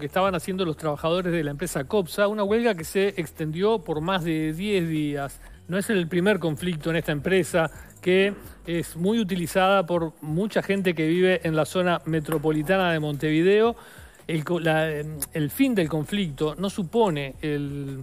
que estaban haciendo los trabajadores de la empresa COPSA, una huelga que se extendió por más de 10 días. No es el primer conflicto en esta empresa que es muy utilizada por mucha gente que vive en la zona metropolitana de Montevideo. El, em, fin del conflicto no supone el,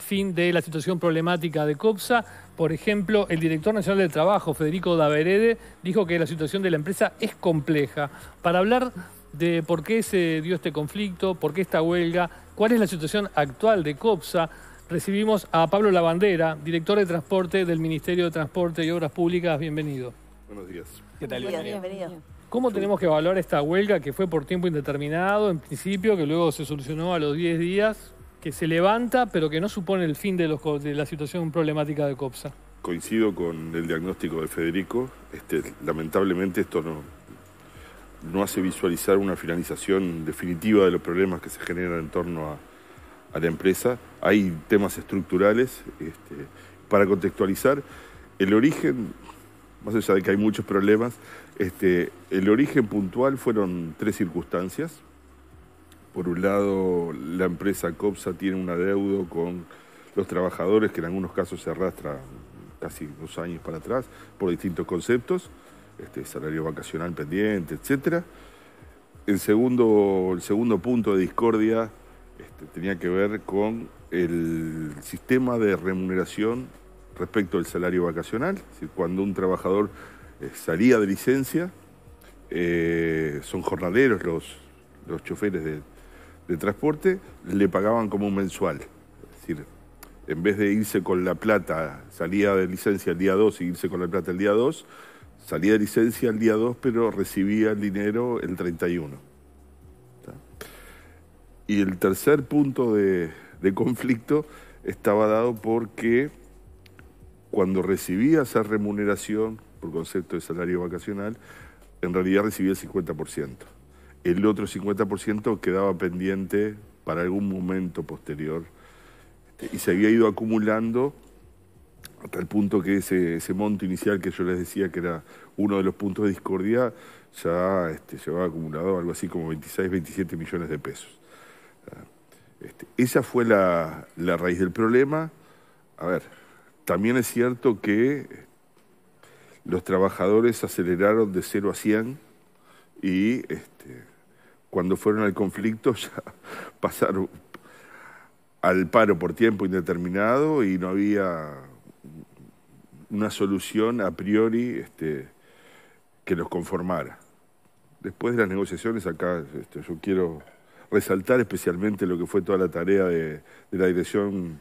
fin de la situación problemática de COPSA. Por ejemplo, el director nacional del trabajo, Federico Daverede, dijo que la situación de la empresa es compleja. Para hablar de por qué se dio este conflicto, por qué esta huelga, cuál es la situación actual de COPSA. Recibimos a Pablo Lavandera, director de transporte del Ministerio de Transporte y Obras Públicas. Bienvenido. Buenos días. ¿Qué tal? Bienvenido. ¿Cómo tenemos que evaluar esta huelga que fue por tiempo indeterminado, en principio, que luego se solucionó a los 10 días, que se levanta, pero que no supone el fin de, los, de la situación problemática de COPSA? Coincido con el diagnóstico de Federico. Este, lamentablemente esto no, no hace visualizar una finalización definitiva de los problemas que se generan en torno a, la empresa. Hay temas estructurales. Este, para contextualizar, el origen, más allá de que hay muchos problemas, este, el origen puntual fueron tres circunstancias. Por un lado, la empresa COPSA tiene un adeudo con los trabajadores que en algunos casos se arrastra casi dos años para atrás por distintos conceptos este, salario vacacional pendiente, etcétera. El segundo, el segundo punto de discordia este, tenía que ver con el sistema de remuneración respecto al salario vacacional. cuando un trabajador eh, salía de licencia, eh, son jornaleros los, choferes de, de, transporte, le pagaban como un mensual. Es decir, en vez de irse con la plata, salía de licencia el día 2 y irse con la plata el día 2, Salía de licencia el día 2, pero recibía el dinero el 31. Y el tercer punto de, de conflicto estaba dado porque cuando recibía esa remuneración por concepto de salario vacacional, en realidad recibía el 50%. El otro 50% quedaba pendiente para algún momento posterior este, y se había ido acumulando hasta el punto que ese, ese monto inicial que yo les decía que era uno de los puntos de discordia, ya se este, llevaba acumulado algo así como 26, 27 millones de pesos. Ah, este, esa fue la, raíz del problema. A ver, también es cierto que los trabajadores aceleraron de 0 a 100 y este, cuando fueron al conflicto ya pasaron al paro por tiempo indeterminado y no había una solución a priori este, que los conformara. Después de las negociaciones acá, este, yo quiero resaltar especialmente lo que fue toda la tarea de, la Dirección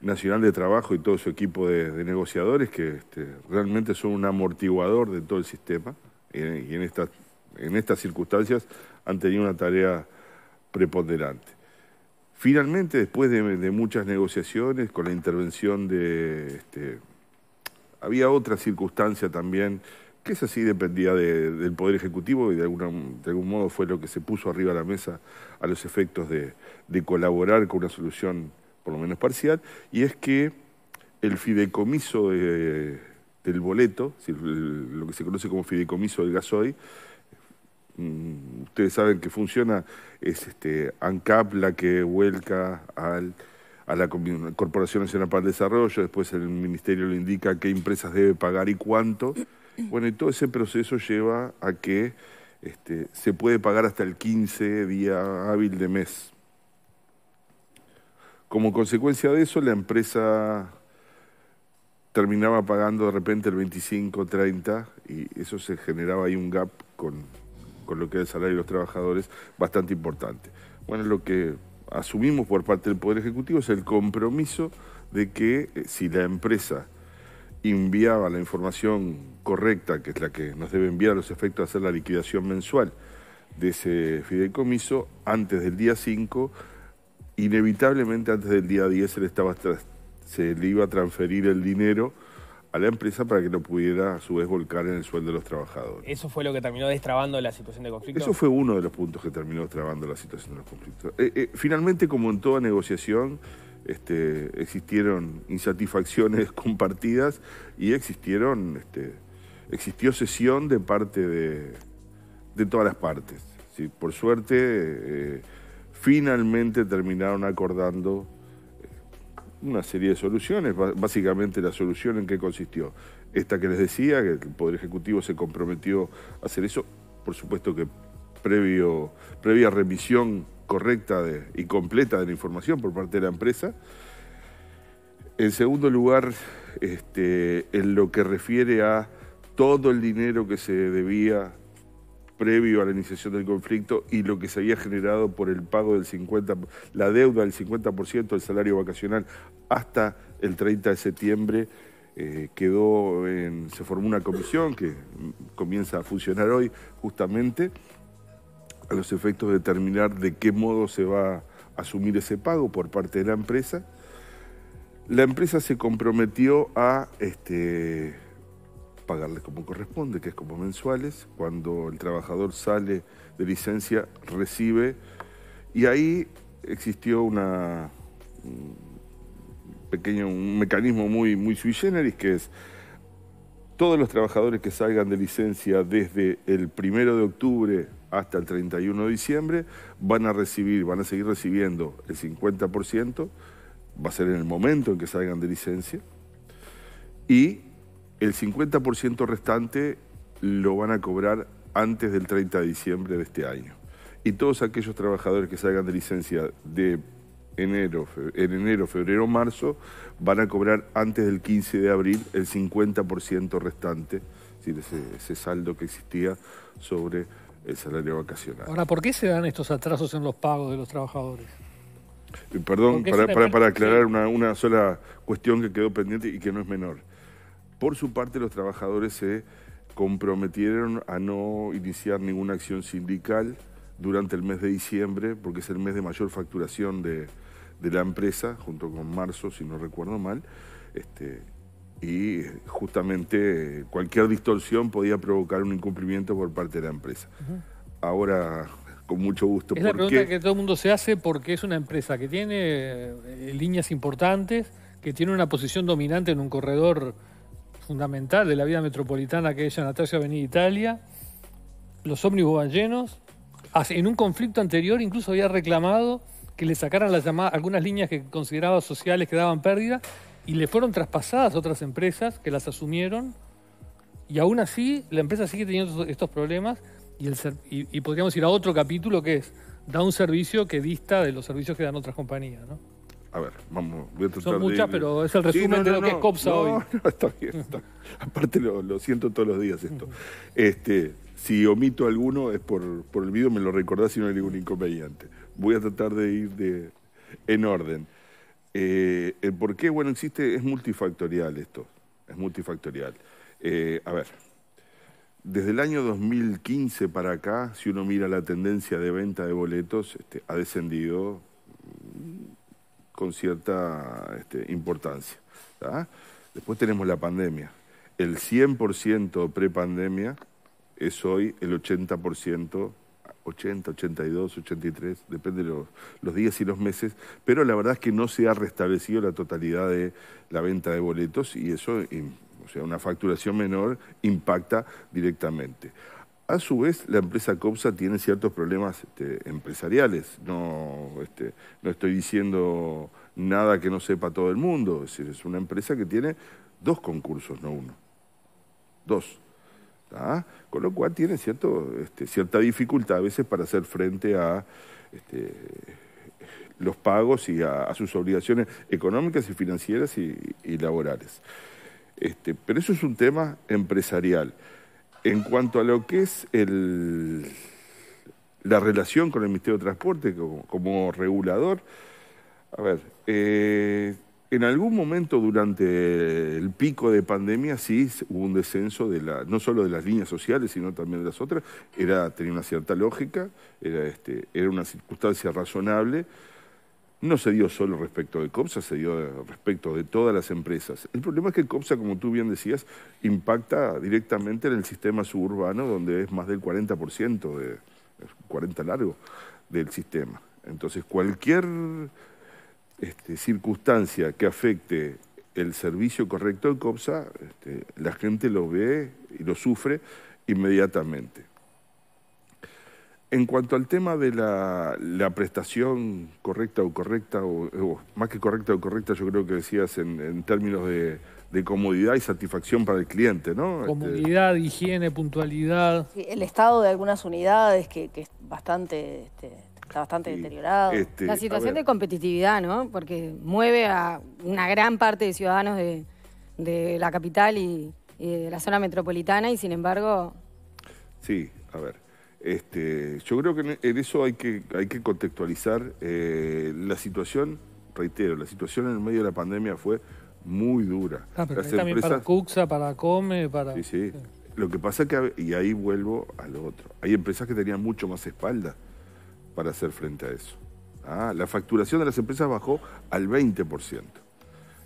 Nacional de Trabajo y todo su equipo de, negociadores, que este, realmente son un amortiguador de todo el sistema y, en, en estas circunstancias han tenido una tarea preponderante. Finalmente, después de, muchas negociaciones, con la intervención de había otra circunstancia también, que es así, dependía del Poder Ejecutivo y de, alguna, de algún modo fue lo que se puso arriba de la mesa a los efectos de, colaborar con una solución por lo menos parcial, y es que el fideicomiso del boleto, lo que se conoce como fideicomiso del gasoil, mm, ustedes saben que funciona, es este, ANCAP la que vuelca al a la Corporación Nacional para el Desarrollo, después el Ministerio le indica qué empresas debe pagar y cuánto. Bueno, y todo ese proceso lleva a que este, se puede pagar hasta el 15 día hábil de mes. Como consecuencia de eso, la empresa terminaba pagando de repente el 25, 30, y eso se generaba ahí un gap con, con lo que es el salario de los trabajadores bastante importante. Bueno, lo que asumimos por parte del Poder Ejecutivo es el compromiso de que eh, si la empresa enviaba la información correcta, que es la que nos debe enviar los efectos de hacer la liquidación mensual de ese fideicomiso, antes del día 5, inevitablemente antes del día 10 se le iba a transferir el dinero a la empresa para que no pudiera a su vez volcar en el sueldo de los trabajadores. ¿Eso fue lo que terminó destrabando la situación de conflicto? Eso fue uno de los puntos que terminó destrabando la situación de los conflictos. Eh, eh, finalmente, como en toda negociación, este, existieron insatisfacciones compartidas y existieron, este, existió cesión de parte de, todas las partes. Por suerte, eh, finalmente terminaron acordando una serie de soluciones. Básicamente la solución en qué consistió. Esta que les decía, que el Poder Ejecutivo se comprometió a hacer eso, por supuesto que previo, previa remisión correcta y completa de la información por parte de la empresa. En segundo lugar, este, en lo que refiere a todo el dinero que se debía previo a la iniciación del conflicto y lo que se había generado por el pago del 50, la deuda del 50% del salario vacacional hasta el 30 de septiembre. Eh, quedó se formó una comisión que comienza a funcionar hoy justamente a los efectos de determinar de qué modo se va a asumir ese pago por parte de la empresa. La empresa se comprometió a este, pagarles como corresponde, que es como mensuales. Cuando el trabajador sale de licencia, recibe. Y ahí existió una, un, pequeño, un mecanismo muy, muy sui generis, que es todos los trabajadores que salgan de licencia desde el primero de octubre hasta el 31 de diciembre van a recibir, van a seguir recibiendo el 50%, va a ser en el momento en que salgan de licencia, y el 50% restante lo van a cobrar antes del 30 de diciembre de este año. Y todos aquellos trabajadores que salgan de licencia de enero, en enero, febrero, marzo, van a cobrar antes del 15 de abril el 50% restante, es ese, ese saldo que existía sobre el salario vacacional. Ahora, ¿por qué se dan estos atrasos en los pagos de los trabajadores? Eh, perdón, para, para, para, aclarar una, una sola cuestión que quedó pendiente y que no es menor. Por su parte, los trabajadores se comprometieron a no iniciar ninguna acción sindical durante el mes de diciembre, porque es el mes de mayor facturación de, la empresa, junto con marzo, si no recuerdo mal. Este, y eh, justamente cualquier distorsión podía provocar un incumplimiento por parte de la empresa. Ahora, con mucho gusto. Es la pregunta que todo el mundo se hace porque es una empresa que tiene eh, líneas importantes, que tiene una posición dominante en un corredor fundamental de la vida metropolitana que es venía Avenida Italia. Los ómnibus van En un conflicto anterior incluso había reclamado que le sacaran las llamadas, algunas líneas que consideraba sociales que daban pérdida y le fueron traspasadas otras empresas que las asumieron y aún así la empresa sigue teniendo estos problemas y, y podríamos ir a otro capítulo que es da un servicio que dista de los servicios que dan otras compañías, ¿no? A ver, vamos, voy a tratar Son muchas, pero es el resumen de lo que es COPSA hoy. No, está bien, Aparte lo, siento todos los días esto. Este, si omito alguno es por, por el vídeo, me lo recordás si no hay ningún inconveniente. Voy a tratar de ir de, en orden. Eh, el por qué, bueno, existe, es multifactorial esto, es multifactorial. Eh, a ver, desde el año 2015 para acá, si uno mira la tendencia de venta de boletos, este, ha descendido con cierta este, importancia. Después tenemos la pandemia. El 100% prepandemia es hoy el 80%, 80, 82, 83, depende de los, días y los meses, pero la verdad es que no se ha restablecido la totalidad de la venta de boletos y eso, o sea, una facturación menor impacta directamente. A su vez, la empresa COPSA tiene ciertos problemas este, empresariales. No, este, no estoy diciendo nada que no sepa todo el mundo. Es es una empresa que tiene dos concursos, no uno. Dos. ¿Ah? Con lo cual tiene este, cierta dificultad a veces para hacer frente a los pagos y a, sus obligaciones económicas y financieras y, laborales. pero eso es un tema empresarial. En cuanto a lo que es el, la relación con el Ministerio de Transporte como, regulador, a ver, eh, en algún momento durante el pico de pandemia sí hubo un descenso de la, no solo de las líneas sociales, sino también de las otras. Era, tenía una cierta lógica, era este, una circunstancia razonable. No se dio solo respecto de COPSA, se dio eh, respecto de todas las empresas. El problema es que COPSA, como tú bien decías, impacta directamente en el sistema suburbano, donde es más del 40%, de, 40 largo, del sistema. Entonces, cualquier este, circunstancia que afecte el servicio correcto de COPSA, este, la gente lo ve y lo sufre inmediatamente. En cuanto al tema de la, prestación correcta o correcta, o, más que correcta o correcta, yo creo que decías en, términos de, comodidad y satisfacción para el cliente, ¿no? Este, comodidad, higiene, puntualidad. el estado de algunas unidades que, es bastante... Este, está bastante deteriorado. Este, la situación de competitividad, ¿no? Porque mueve a una gran parte de ciudadanos de, la capital y, y de la zona metropolitana y sin embargo... Sí, a ver. Este, yo creo que en eso hay que, hay que contextualizar eh, la situación, reitero, la situación en el medio de la pandemia fue muy dura. Ah, pero también para Cuxa, para Come, para... Sí, sí. Lo que pasa es que, y ahí vuelvo a lo otro, hay empresas que tenían mucho más espalda para hacer frente a eso. Ah, la facturación de las empresas bajó al 20%.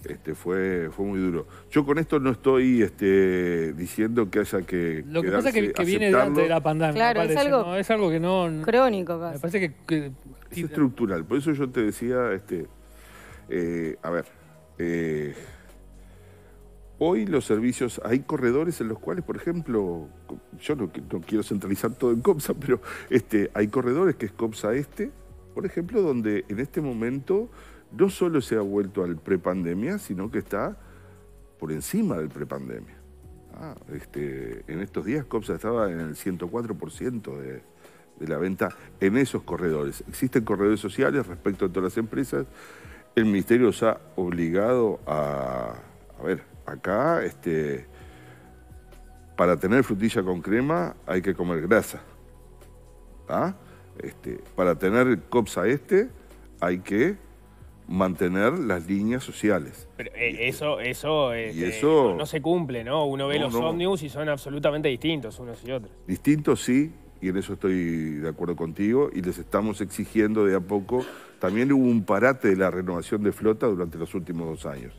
Este, fue, fue muy duro. Yo con esto no estoy este, diciendo que haya que. Lo que pasa es que, viene de la pandemia. Claro, es, algo es algo que no. Crónico, es estructural. Por eso yo te decía, este, eh, a ver. Eh, hoy los servicios, hay corredores en los cuales, por ejemplo, yo no, quiero centralizar todo en COPSA, pero este, hay corredores que es COPSA Este, por ejemplo, donde en este momento no solo se ha vuelto al prepandemia, sino que está por encima del prepandemia. pandemia ah, este, en estos días COPSA estaba en el 104% de, de la venta en esos corredores. Existen corredores sociales respecto a todas las empresas. El Ministerio os ha obligado a... A ver, acá, este, para tener frutilla con crema hay que comer grasa. ¿Ah? Este, para tener COPSA este hay que mantener las líneas sociales. Pero eh, eso, eso, este, no, se cumple, ¿no? Uno ve los ómnibus y son absolutamente distintos unos y otros. Distintos sí, y en eso estoy de acuerdo contigo, y les estamos exigiendo de a poco. También hubo un parate de la renovación de flota durante los últimos dos años.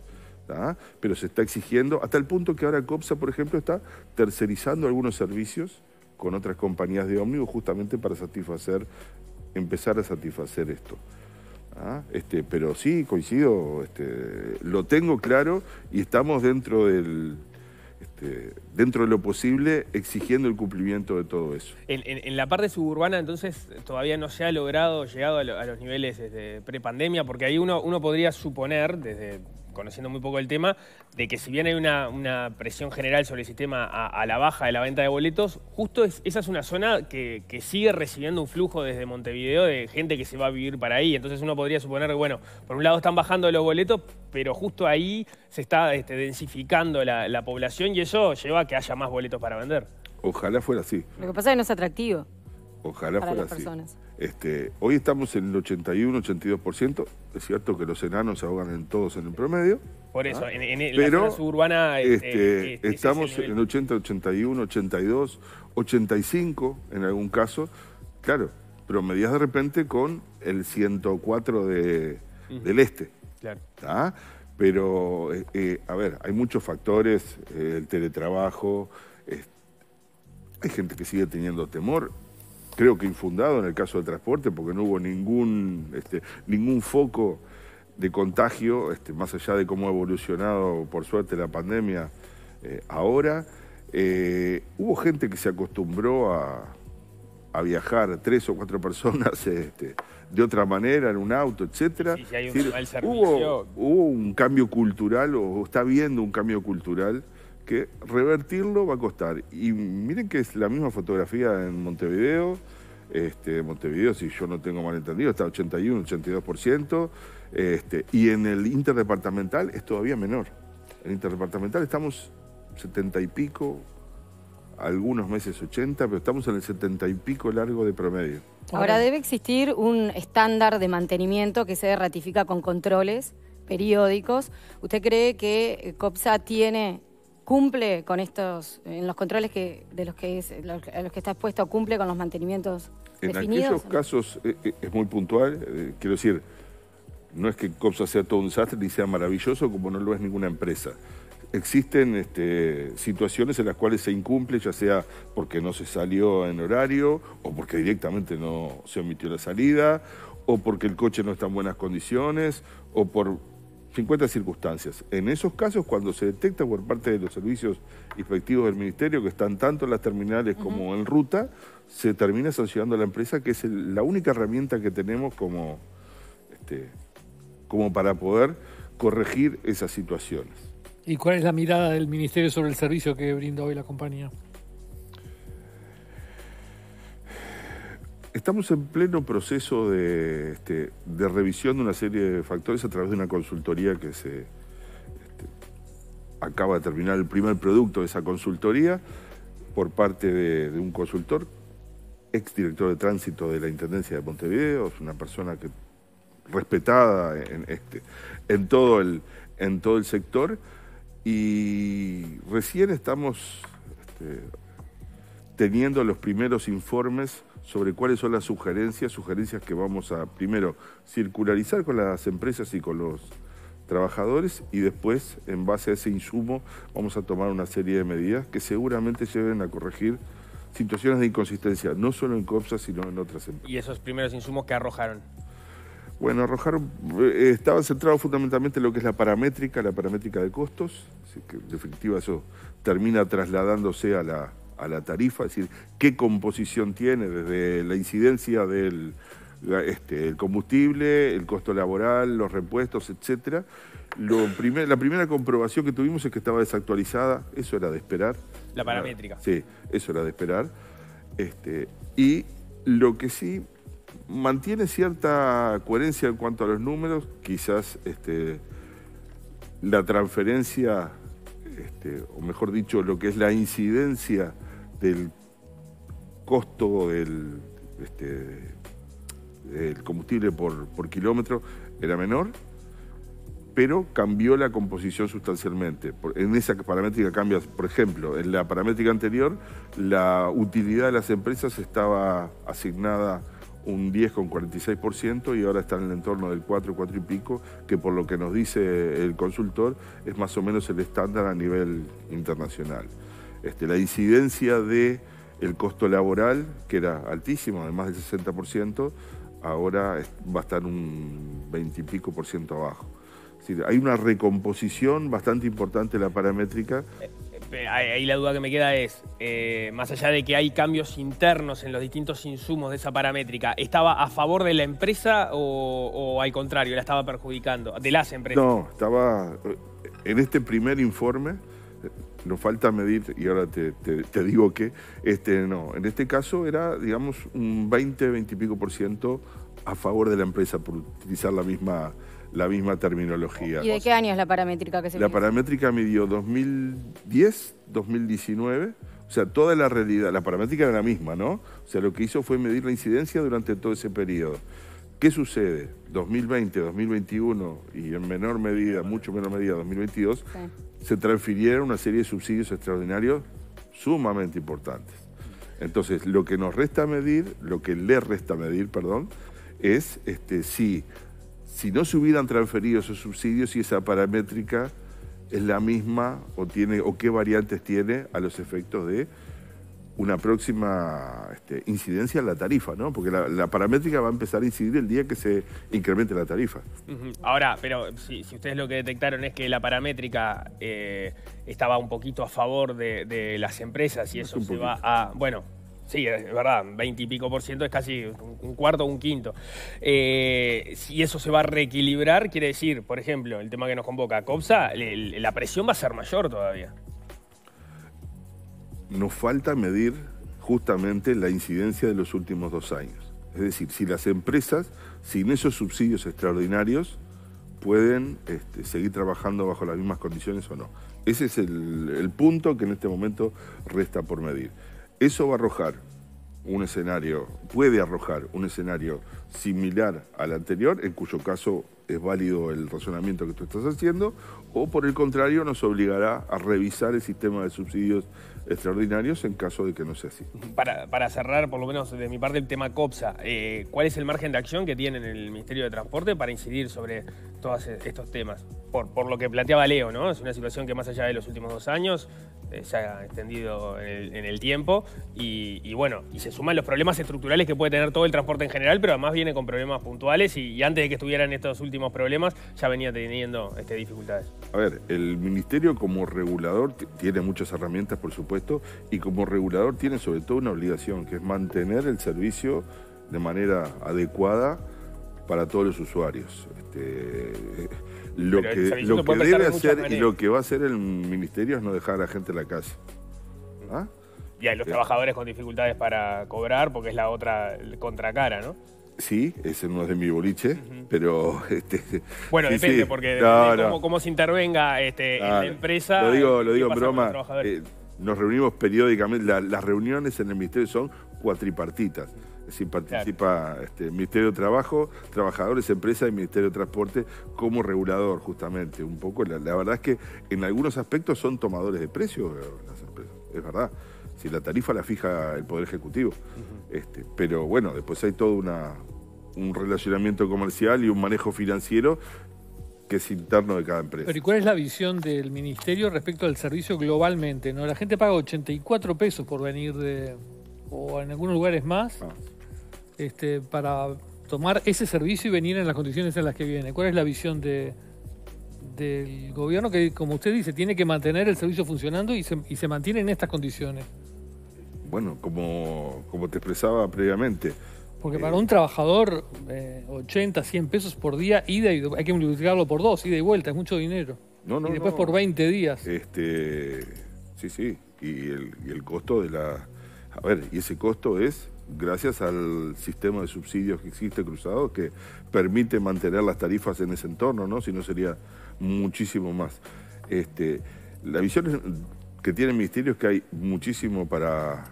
Pero se está exigiendo, hasta el punto que ahora COPSA, por ejemplo, está tercerizando algunos servicios con otras compañías de ómnibus justamente para satisfacer, empezar a satisfacer esto. ¿Ah? Este, pero sí, coincido, este, lo tengo claro y estamos dentro del, este, dentro de lo posible, exigiendo el cumplimiento de todo eso. En, la parte suburbana, entonces, todavía no se ha logrado, llegar a, los niveles pre este, prepandemia, porque ahí uno, uno podría suponer, desde conociendo muy poco el tema, de que si bien hay una, presión general sobre el sistema a, la baja de la venta de boletos, justo esa es una zona que, sigue recibiendo un flujo desde Montevideo de gente que se va a vivir para ahí. Entonces uno podría suponer que, bueno, por un lado están bajando los boletos, pero justo ahí se está este, densificando la, población y eso lleva a que haya más boletos para vender. Ojalá fuera así. Lo que pasa es que no es atractivo. Ojalá para las personas. Este, hoy estamos en el 81-82%. Es cierto que los enanos se ahogan en todos en el promedio. Por eso, ¿ah? en, la zona suburbana. Eh, este, eh, estamos en el 80, 81, 82, 85 en algún caso. Claro, promedias de repente con el 104 del este. Claro. Pero, eh, a ver, hay muchos factores: el teletrabajo, hay gente que sigue teniendo temor creo que infundado en el caso del transporte, porque no hubo ningún, este, ningún foco de contagio, este, más allá de cómo ha evolucionado, por suerte, la pandemia eh, ahora. Eh, hubo gente que se acostumbró a, viajar tres o cuatro personas este, de otra manera, en un auto, etcétera. hubo, hubo, un cambio cultural, o está habiendo un cambio cultural que revertirlo va a costar. Y miren que es la misma fotografía en Montevideo. Este, Montevideo, si yo no tengo mal entendido, está 81, 82%. Este, y en el interdepartamental es todavía menor. En el interdepartamental estamos 70 y pico, algunos meses 80, pero estamos en el 70 y pico largo de promedio. Ahora debe existir un estándar de mantenimiento que se ratifica con controles periódicos. ¿Usted cree que eh, COPSA tiene cumple con estos, en los controles que, de los que es, a los que está expuesto, cumple con los mantenimientos en aquellos casos eh, eh, es muy puntual, eh, quiero decir, no es que COPSA sea todo un sastre ni sea maravilloso como no lo es ninguna empresa. Existen este, situaciones en las cuales se incumple, ya sea porque no se salió en horario, o porque directamente no se omitió la salida, o porque el coche no está en buenas condiciones, o por 50 circunstancias. En esos casos, cuando se detecta por parte de los servicios inspectivos del Ministerio, que están tanto en las terminales como en ruta, se termina sancionando a la empresa, que es la única herramienta que tenemos como, este, como para poder corregir esas situaciones. ¿Y cuál es la mirada del Ministerio sobre el servicio que brinda hoy la compañía? Estamos en pleno proceso este, de, revisión de una serie de factores a través de una consultoría que se este, acaba de terminar el primer producto de esa consultoría por parte de, un consultor, exdirector de tránsito de la Intendencia de Montevideo, una persona que respetada en, este, en, todo, el, en todo el sector y recién estamos este, teniendo los primeros informes sobre cuáles son las sugerencias, sugerencias que vamos a primero circularizar con las empresas y con los trabajadores y después, en base a ese insumo, vamos a tomar una serie de medidas que seguramente lleven a corregir situaciones de inconsistencia, no solo en COPSA, sino en otras empresas. ¿Y esos primeros insumos que arrojaron? Bueno, arrojaron, eh, estaba centrado fundamentalmente en lo que es la paramétrica, la paramétrica de costos, así que en definitiva eso termina trasladándose a la, a la tarifa, es decir, qué composición tiene desde la incidencia del este, el combustible, el costo laboral, los repuestos, etcétera. Lo primer, la primera comprobación que tuvimos es que estaba desactualizada, eso era de esperar. La paramétrica. sí, eso era de esperar. Este, y lo que sí mantiene cierta coherencia en cuanto a los números, quizás este, la transferencia, este, o mejor dicho, lo que es la incidencia del costo este, del, combustible por, por kilómetro era menor, pero cambió la composición sustancialmente. En esa paramétrica cambia, por ejemplo, en la paramétrica anterior, la utilidad de las empresas estaba asignada un 10,46% y ahora está en el entorno del 4, 4 y pico, que por lo que nos dice el consultor es más o menos el estándar a nivel internacional. Este, la incidencia de costo laboral, que era altísimo, de más del 60%, ahora va a estar un 20 y pico por ciento abajo. hay una recomposición bastante importante de la paramétrica. Eh, eh, ahí la duda que me queda es, eh, más allá de que hay cambios internos en los distintos insumos de esa paramétrica, ¿estaba a favor de la empresa o al contrario, la estaba perjudicando? De las empresas. No, estaba en este primer informe nos falta medir, y ahora te, te, digo que, este, no, en este caso era, digamos, un 20, 20 y pico por ciento a favor de la empresa por utilizar la misma, la misma terminología. ¿Y de qué año es la paramétrica que se La paramétrica midió 2010, 2019. O sea, toda la realidad, la paramétrica era la misma, ¿no? O sea, lo que hizo fue medir la incidencia durante todo ese periodo. ¿Qué sucede? 2020, 2021 y en menor medida, mucho menor medida, 2022, se transfirieron una serie de subsidios extraordinarios sumamente importantes. Entonces, lo que nos resta medir, lo que le resta medir, perdón, es este, si, si no se hubieran transferido esos subsidios, y esa paramétrica es la misma o, tiene, o qué variantes tiene a los efectos de una próxima este, incidencia en la tarifa, ¿no? Porque la, paramétrica va a empezar a incidir el día que se incremente la tarifa. Ahora, pero si, ustedes lo que detectaron es que la paramétrica eh, estaba un poquito a favor de, las empresas y eso se va a... Bueno, Sí, es verdad, 20 y pico por ciento es casi un cuarto o un quinto. Eh, si eso se va a reequilibrar, quiere decir, por ejemplo, el tema que nos convoca a COPSA, la presión va a ser mayor todavía nos falta medir justamente la incidencia de los últimos dos años. Es decir, si las empresas, sin esos subsidios extraordinarios, pueden este, seguir trabajando bajo las mismas condiciones o no. Ese es el, el, punto que en este momento resta por medir. Eso va a arrojar un escenario, puede arrojar un escenario similar al anterior, en cuyo caso es válido el razonamiento que tú estás haciendo, o por el contrario nos obligará a revisar el sistema de subsidios extraordinarios en caso de que no sea así. Para, cerrar, por lo menos de mi parte, el tema COPSA, eh, ¿cuál es el margen de acción que tiene el Ministerio de Transporte para incidir sobre todos estos temas? Por, por lo que planteaba Leo, ¿no? Es una situación que más allá de los últimos dos años eh, se ha extendido en el, tiempo. Y, bueno, y se suman los problemas estructurales que puede tener todo el transporte en general, pero además viene con problemas puntuales y, antes de que estuvieran estos últimos problemas ya venía teniendo este, dificultades. A ver, el Ministerio como regulador tiene muchas herramientas, por supuesto, y como regulador tiene sobre todo una obligación, que es mantener el servicio de manera adecuada para todos los usuarios. Este, eh, lo que, lo que debe hacer y lo que va a hacer el ministerio es no dejar a la gente en la calle. ¿Ah? Y hay los este, trabajadores con dificultades para cobrar, porque es la otra contracara, ¿no? Sí, ese no es de mi boliche, pero... Este, bueno, depende, porque depende de cómo, se intervenga este, en la empresa... Lo digo, digo en broma, eh, nos reunimos periódicamente, las reuniones en el Ministerio son cuatripartitas si participa el este, Ministerio de Trabajo, Trabajadores, Empresa y Ministerio de Transporte como regulador, justamente. Un poco, la, verdad es que en algunos aspectos son tomadores de precios eh, las empresas, es verdad. Si la tarifa la fija el Poder Ejecutivo. Este, pero bueno, después hay todo un relacionamiento comercial y un manejo financiero que es interno de cada empresa. Pero ¿y cuál es la visión del ministerio respecto al servicio globalmente? ¿no? La gente paga 84 pesos por venir de, o en algunos lugares más. Este, para tomar ese servicio y venir en las condiciones en las que viene? ¿Cuál es la visión de, del gobierno que, como usted dice, tiene que mantener el servicio funcionando y se, mantiene en estas condiciones? Bueno, como, te expresaba previamente. Porque eh, para un trabajador, 80, eh, 100 pesos por día, ida y hay que multiplicarlo por dos, ida y vuelta, es mucho dinero. No, y después por 20 días. Este, sí, sí. y el costo de la... A ver, y ese costo es gracias al sistema de subsidios que existe cruzado, que permite mantener las tarifas en ese entorno, ¿no? Si no sería muchísimo más. Este, la visión que tiene el Ministerio es que hay muchísimo para,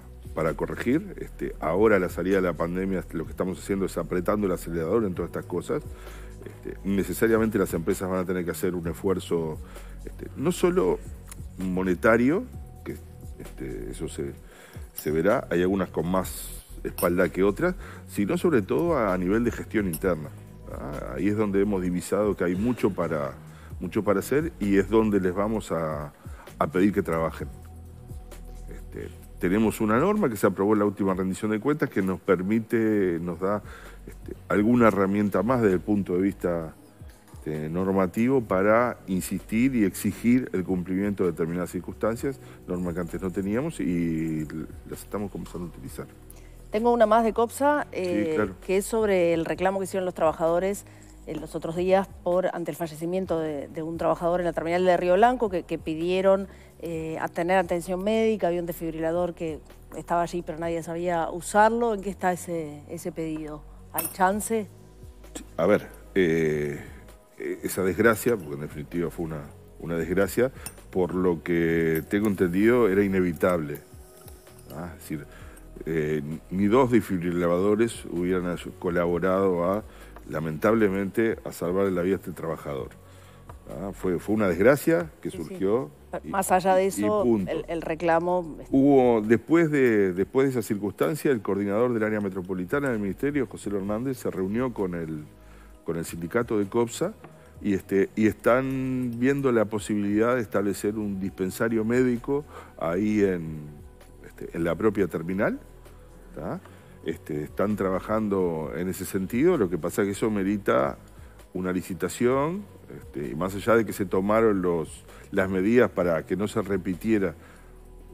corregir. Este, ahora la salida de la pandemia lo que estamos haciendo es apretando el acelerador en todas estas cosas. Este, necesariamente las empresas van a tener que hacer un esfuerzo este, no solo monetario, que este, eso se verá, hay algunas con más espalda que otras, sino sobre todo a nivel de gestión interna. Ah, ahí es donde hemos divisado que hay mucho para, mucho para hacer y es donde les vamos a, pedir que trabajen. Este, tenemos una norma que se aprobó en la última rendición de cuentas que nos permite, nos da este, alguna herramienta más desde el punto de vista este, normativo para insistir y exigir el cumplimiento de determinadas circunstancias, norma que antes no teníamos y las estamos comenzando a utilizar. Tengo una más de COPSA, eh, que es sobre el reclamo que hicieron los trabajadores en eh, los otros días por ante el fallecimiento de, un trabajador en la terminal de Río Blanco que, pidieron eh, tener atención médica, había un desfibrilador que estaba allí pero nadie sabía usarlo. ¿En qué está ese, ese pedido? ¿Hay chance? A ver, eh, e-, esa desgracia, porque en definitiva fue una, una desgracia, por lo que tengo entendido era inevitable. ¿ah? Es decir, eh, ni dos defibriladores hubieran colaborado a, lamentablemente, a salvar la vida a este trabajador. Ah, fue, fue una desgracia que surgió. Más allá de eso, el, reclamo... Hubo, después de, después de esa circunstancia, el coordinador del área metropolitana del Ministerio, José Hernández, se reunió con el, con el sindicato de COPSA y, este, y están viendo la posibilidad de establecer un dispensario médico ahí en, este, en la propia terminal este, están trabajando en ese sentido, lo que pasa es que eso merita una licitación, este, y más allá de que se tomaron las medidas para que no se repitiera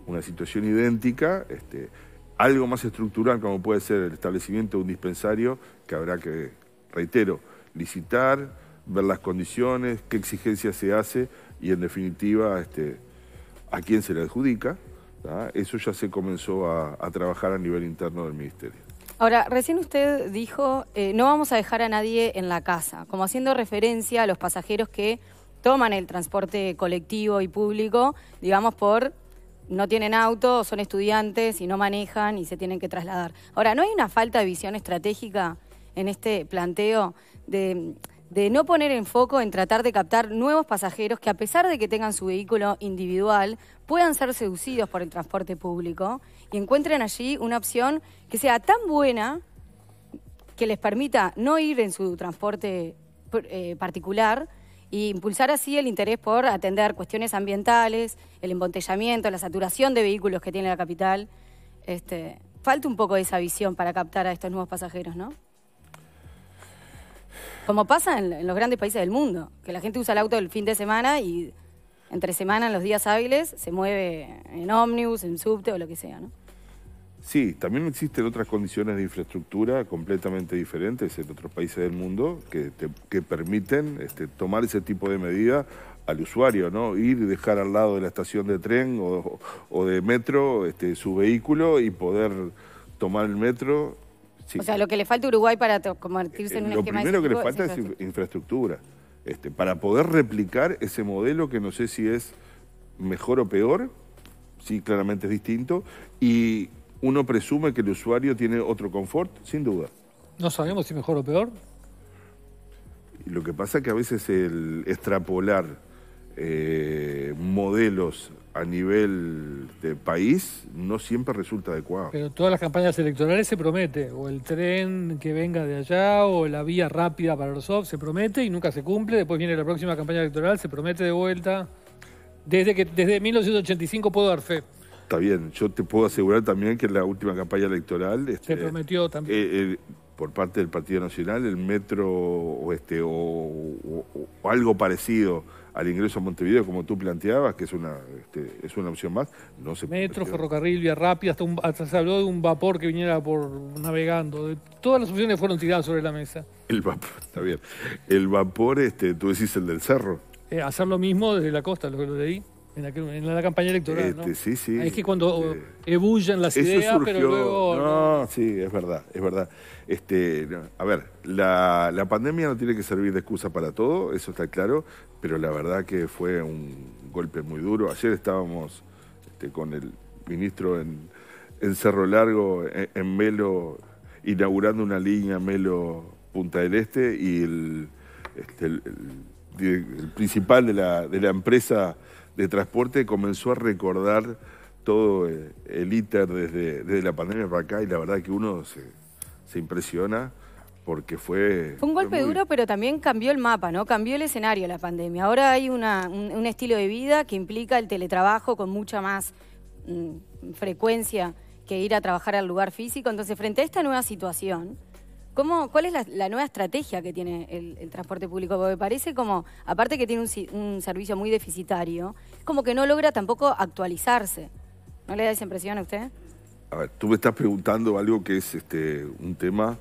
una situación idéntica, este, algo más estructural como puede ser el establecimiento de un dispensario, que habrá que, reitero, licitar, ver las condiciones, qué exigencias se hace y en definitiva a quién se le adjudica. Eso ya se comenzó a, trabajar a nivel interno del Ministerio. Ahora, recién usted dijo, eh, no vamos a dejar a nadie en la casa, como haciendo referencia a los pasajeros que toman el transporte colectivo y público, digamos, por no tienen auto, son estudiantes y no manejan y se tienen que trasladar. Ahora, ¿no hay una falta de visión estratégica en este planteo de de no poner en foco en tratar de captar nuevos pasajeros que a pesar de que tengan su vehículo individual, puedan ser seducidos por el transporte público y encuentren allí una opción que sea tan buena que les permita no ir en su transporte eh, particular e impulsar así el interés por atender cuestiones ambientales, el embotellamiento, la saturación de vehículos que tiene la capital. Este, falta un poco de esa visión para captar a estos nuevos pasajeros, ¿no? Como pasa en, los grandes países del mundo, que la gente usa el auto el fin de semana y entre semana, en los días hábiles, se mueve en ómnibus, en subte o lo que sea, ¿no? Sí, también existen otras condiciones de infraestructura completamente diferentes en otros países del mundo que, permiten este, tomar ese tipo de medida al usuario, ¿no? Ir y dejar al lado de la estación de tren o, de metro este, su vehículo y poder tomar el metro o sea, lo que le falta a Uruguay para convertirse eh, en un lo esquema Lo primero que le falta es infraestructura. Este, para poder replicar ese modelo que no sé si es mejor o peor, sí, claramente es distinto, y uno presume que el usuario tiene otro confort, sin duda. ¿No sabemos si mejor o peor? Lo que pasa es que a veces el extrapolar eh, modelos a nivel de país no siempre resulta adecuado. Pero todas las campañas electorales se promete, o el tren que venga de allá, o la vía rápida para los soft, se promete y nunca se cumple, después viene la próxima campaña electoral, se promete de vuelta. Desde, que, desde 1985 puedo dar fe. Está bien, yo te puedo asegurar también que en la última campaña electoral... Este, se prometió también. Eh, eh, por parte del Partido Nacional el metro o, este, o, algo parecido al ingreso a Montevideo, como tú planteabas, que es una, este, es una opción más, no se Metro, ferrocarril, vía rápida, hasta, un, se habló de un vapor que viniera por navegando. todas las opciones fueron tiradas sobre la mesa. El vapor, está bien. El vapor, este, tú decís el del cerro. Eh, hacer lo mismo desde la costa, lo que lo leí. En, la campaña electoral, este, Sí, sí. Es que cuando eh, las ideas, pero luego... No, sí, es verdad, es verdad. Este, a ver, la, pandemia no tiene que servir de excusa para todo, eso está claro, pero la verdad que fue un golpe muy duro. Ayer estábamos este, con el ministro en, Cerro Largo, e, en, Melo, inaugurando una línea Melo-Punta del Este y este, el, el principal de la, de la empresa de transporte comenzó a recordar todo eh, el ITER desde, la pandemia para acá y la verdad que uno se, impresiona porque fue... Fue un golpe duro, pero también cambió el mapa, ¿no? Cambió el escenario la pandemia. Ahora hay una, un, estilo de vida que implica el teletrabajo con mucha más mm, frecuencia que ir a trabajar al lugar físico. Entonces, frente a esta nueva situación, ¿Cuál es la, nueva estrategia que tiene el, transporte público? Porque parece como, aparte que tiene un, servicio muy deficitario, como que no logra tampoco actualizarse. ¿No le da esa impresión a usted? A ver, tú me estás preguntando algo que es este, un tema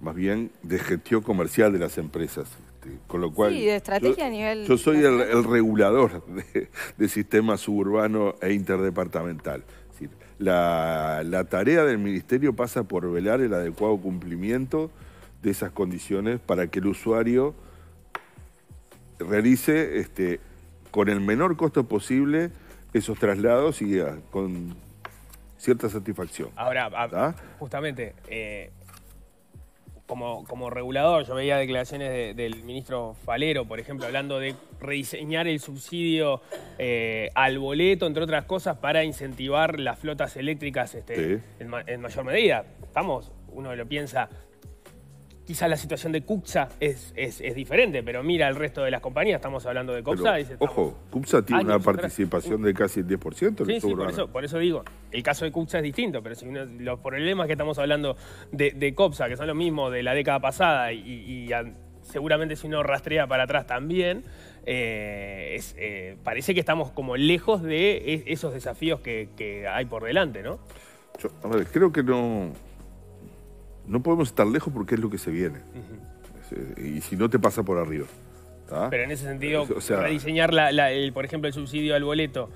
más bien de gestión comercial de las empresas. Este, con lo cual, sí, de estrategia a nivel... Yo soy el, regulador de, de sistema suburbano e interdepartamental decir, la, tarea del ministerio pasa por velar el adecuado cumplimiento de esas condiciones para que el usuario realice este, con el menor costo posible esos traslados y ah, con cierta satisfacción. Ahora, justamente, eh, como, como regulador, yo veía declaraciones del ministro Falero, por ejemplo, hablando de rediseñar el subsidio eh, al boleto, entre otras cosas, para incentivar las flotas eléctricas este, en, en mayor medida. Estamos, uno lo piensa, Quizás la situación de CUPSA es, es, diferente, pero mira el resto de las compañías, estamos hablando de CUPSA. Ojo, CUPSA tiene ah, una participación de casi el 10%. Sí, sí, por eso, por eso, digo, el caso de CUPSA es distinto, pero los problemas que estamos hablando de, COPSA, que son los mismos de la década pasada y, seguramente si uno rastrea para atrás también, eh, eh, parece que estamos como lejos de e, esos desafíos que, hay por delante, ¿no? Yo, a ver, creo que no, no podemos estar lejos porque es lo que se viene. Y si no, te pasa por arriba. Pero en ese sentido, para diseñar, el, por ejemplo, el subsidio al boleto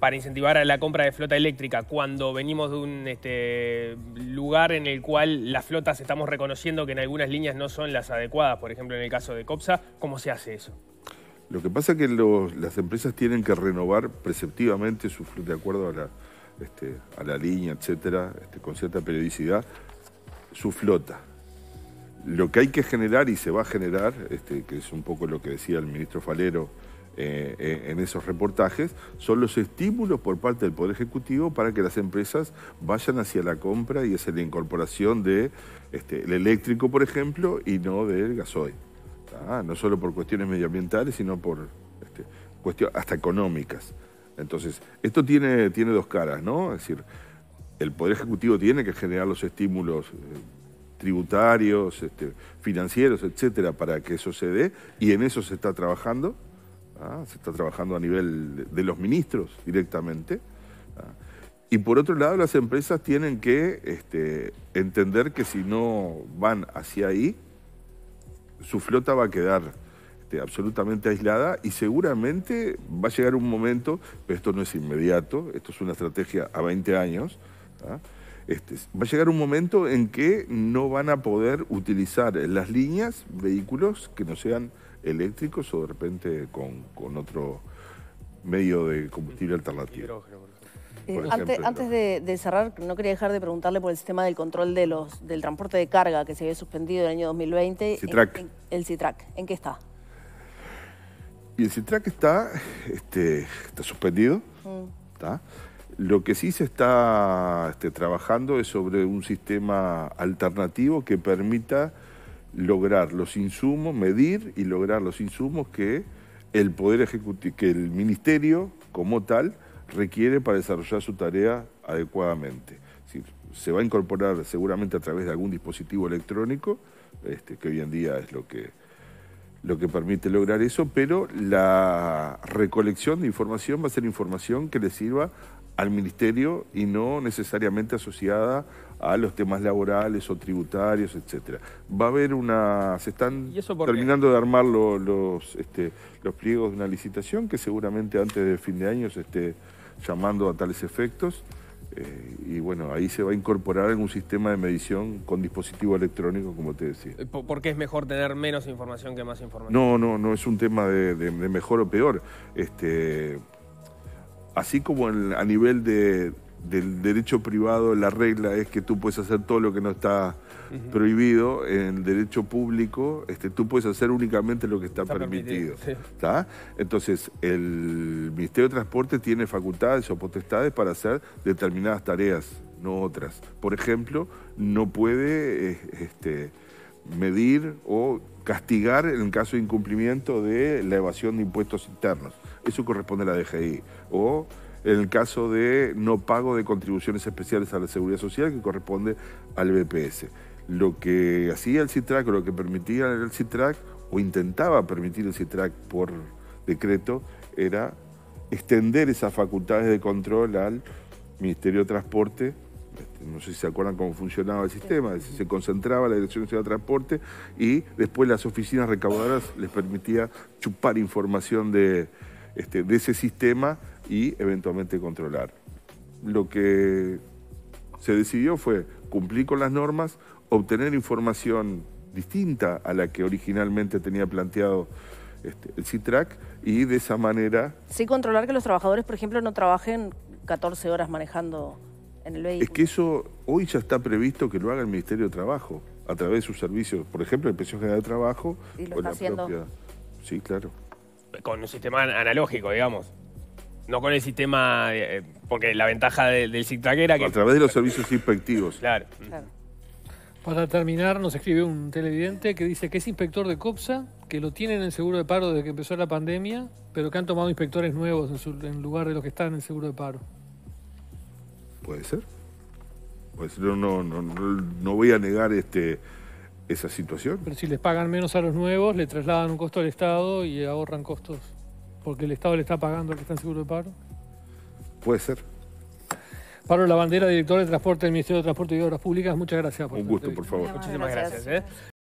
para incentivar a la compra de flota eléctrica cuando venimos de un este, lugar en el cual las flotas estamos reconociendo que en algunas líneas no son las adecuadas, por ejemplo en el caso de COPSA, ¿cómo se hace eso? Lo que pasa es que las empresas tienen que renovar preceptivamente su de acuerdo a la, este, a la línea, etcétera, este, con cierta periodicidad, su flota. Lo que hay que generar y se va a generar, este, que es un poco lo que decía el ministro Falero eh, eh, en esos reportajes, son los estímulos por parte del Poder Ejecutivo para que las empresas vayan hacia la compra y hacia la incorporación del de, este, el eléctrico, por ejemplo, y no del gasoil. no solo por cuestiones medioambientales, sino por este, cuestiones hasta económicas. Entonces, esto tiene, tiene dos caras, ¿no? Es decir, el Poder Ejecutivo tiene que generar los estímulos eh, tributarios, este, financieros, etcétera, para que eso se dé, y en eso se está trabajando, ¿ah? se está trabajando a nivel de los ministros directamente. ¿ah? Y por otro lado, las empresas tienen que este, entender que si no van hacia ahí, su flota va a quedar este, absolutamente aislada y seguramente va a llegar un momento, pero esto no es inmediato, esto es una estrategia a 20 años, ¿ah? Este, va a llegar un momento en que no van a poder utilizar en las líneas vehículos que no sean eléctricos o de repente con, otro medio de combustible alternativo. Eh, antes, de, cerrar, no quería dejar de preguntarle por el sistema del control de los, del transporte de carga que se había suspendido en el año 2020. el CITRAC, ¿en qué está? Y el CITRAC está, este, está suspendido. Mm. Está lo que sí se está este, trabajando es sobre un sistema alternativo que permita lograr los insumos, medir y lograr los insumos que el poder que el ministerio como tal requiere para desarrollar su tarea adecuadamente. se va a incorporar seguramente a través de algún dispositivo electrónico, este, que hoy en día es lo que, lo que permite lograr eso, pero la recolección de información va a ser información que le sirva al ministerio y no necesariamente asociada a los temas laborales o tributarios, etcétera. Va a haber una... Se están terminando de armar los, este, los pliegos de una licitación que seguramente antes de fin de año se esté llamando a tales efectos. Eh, y bueno, ahí se va a incorporar en un sistema de medición con dispositivo electrónico, como te decía. Eh, ¿Por qué es mejor tener menos información que más información? No, no, no es un tema de, mejor o peor. Este, así como a nivel del derecho privado la regla es que tú puedes hacer todo lo que no está prohibido, en derecho público este, tú puedes hacer únicamente lo que está, permitido. Entonces, el Ministerio de Transporte tiene facultades o potestades para hacer determinadas tareas, no otras. Por ejemplo, no puede eh, este, medir o castigar en caso de incumplimiento de la evasión de impuestos internos eso corresponde a la DGI. O en el caso de no pago de contribuciones especiales a la seguridad social, que corresponde al BPS. Lo que hacía el CITRAC, o lo que permitía el CITRAC, o intentaba permitir el CITRAC por decreto, era extender esas facultades de control al Ministerio de Transporte este, no sé si se acuerdan cómo funcionaba el sistema, se concentraba la Dirección Nacional de Transporte y después las oficinas recaudadoras les permitía chupar información de, este, de ese sistema y eventualmente controlar. Lo que se decidió fue cumplir con las normas, obtener información distinta a la que originalmente tenía planteado este, el CITRAC y de esa manera... Sí, controlar que los trabajadores, por ejemplo, no trabajen 14 horas manejando en el vehículo. Es que eso hoy ya está previsto que lo haga el Ministerio de Trabajo a través de sus servicios, por ejemplo, la Inspección General de Trabajo. Y lo está haciendo. Sí, claro con un sistema analógico, digamos. No con el sistema, eh, porque la ventaja del SIGTAC era que... A través de los servicios inspectivos. Claro. Para terminar, nos escribe un televidente que dice que es inspector de COPSA, que lo tienen en seguro de paro desde que empezó la pandemia, pero que han tomado inspectores nuevos en, lugar de los que están en seguro de paro. ¿Puede ser? Puede ser. no, no voy a negar este esa situación? Pero si les pagan menos a los nuevos, le trasladan un costo al Estado y ahorran costos. Porque el Estado le está pagando al que está en seguro de paro. Puede ser. Pablo Lavandera, director de Transporte del Ministerio de Transporte y Obras Públicas, muchas gracias por Un gusto, por favor. Muchísimas gracias. ¿eh?